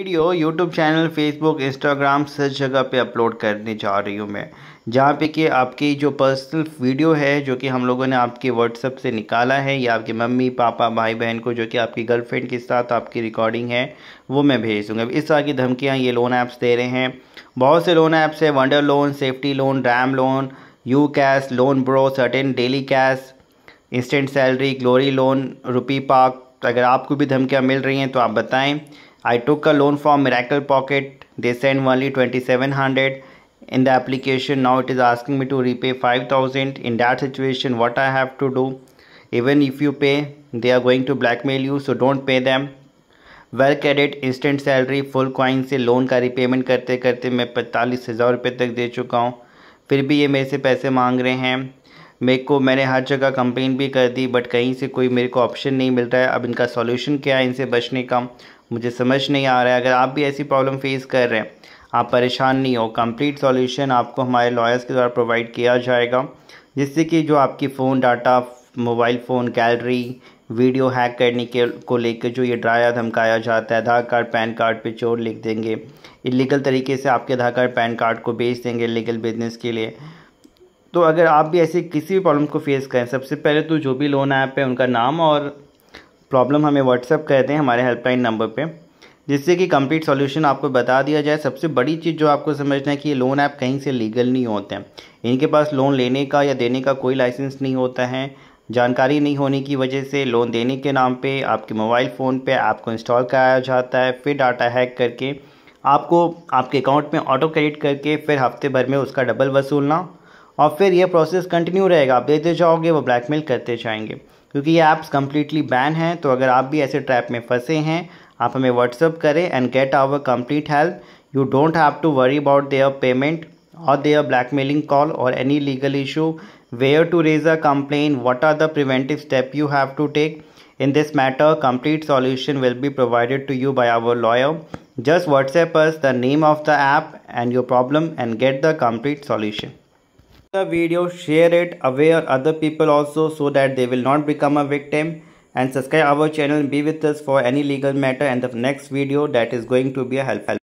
Video YouTube channel Facebook Instagram सब जगह पे अपलोड करने जा रही हूँ मैं जहाँ पे कि आपकी जो पर्सनल वीडियो है जो कि हम लोगों ने आपके व्हाट्सअप से निकाला है या आपके मम्मी पापा भाई बहन को जो कि आपकी गर्लफ्रेंड के साथ आपकी रिकॉर्डिंग है वो मैं भेज दूँगा इस तरह की धमकियाँ ये लोन ऐप्स दे रहे हैं बहुत से लोन ऐप्स है wonder loan safety loan ram loan you cash loan bro certain daily cash instant salary glory loan rupee park अगर आपको भी धमकियाँ मिल रही हैं तो आप बताएँ I took a loan from Miracle Pocket. They sent only twenty seven hundred in the application. Now it is asking me to repay five thousand. In that situation, what I have to do? Even if you pay, they are going to blackmail you. So don't pay them. Well credit instant salary full coin से loan का repayment करते करते मैं पैंतालीस हज़ार रुपये तक दे चुका हूँ फिर भी ये मेरे से पैसे मांग रहे हैं मेरे को मैंने हर जगह कंप्लेन भी कर दी बट कहीं से कोई मेरे को ऑप्शन नहीं मिल रहा है अब इनका सॉल्यूशन क्या है इनसे बचने का मुझे समझ नहीं आ रहा है अगर आप भी ऐसी प्रॉब्लम फेस कर रहे हैं आप परेशान नहीं हो कंप्लीट सॉल्यूशन आपको हमारे लॉयर्स के द्वारा प्रोवाइड किया जाएगा जिससे कि जो आपकी phone data mobile phone gallery video hack करने के को लेकर जो ये डराया धमकाया जाता है आधार कार्ड पैन कार्ड पे चोर लिख देंगे इलीगल तरीके से आपके आधार कार्ड पैन कार्ड को बेच देंगे लीगल बिजनेस के लिए तो अगर आप भी ऐसी किसी भी प्रॉब्लम को फेस करें सबसे पहले तो जो भी लोन ऐप है उनका नाम और प्रॉब्लम हमें व्हाट्सअप कहते हैं हमारे हेल्पलाइन नंबर पे जिससे कि कंप्लीट सॉल्यूशन आपको बता दिया जाए सबसे बड़ी चीज़ जो आपको समझना है कि ये लोन ऐप कहीं से लीगल नहीं होते हैं इनके पास लोन लेने का या देने का कोई लाइसेंस नहीं होता है जानकारी नहीं होने की वजह से लोन देने के नाम पे आपके मोबाइल फ़ोन पे ऐप को इंस्टॉल कराया जाता है फिर डाटा हैक करके आपको आपके अकाउंट में ऑटो क्रेडिट करके फिर हफ्ते भर में उसका डबल वसूलना और फिर ये प्रोसेस कंटिन्यू रहेगा आप देते जाओगे वो ब्लैकमेल करते जाएंगे क्योंकि ये ऐप्स कम्प्लीटली बैन हैं तो अगर आप भी ऐसे ट्रैप में फंसे हैं आप हमें व्हाट्सअप करें and get our complete help you don't have to worry about their payment और ब्लैक मेलिंग कॉल और any legal issue where to raise a complain what are the preventive step you have to take in this matter complete solution will be provided to you by our lawyer just WhatsApp the name of the app and your problem and get the complete solution the video share it aware other people also so that they will not become a victim and subscribe our channel be with us for any legal matter and the next video that is going to be a help.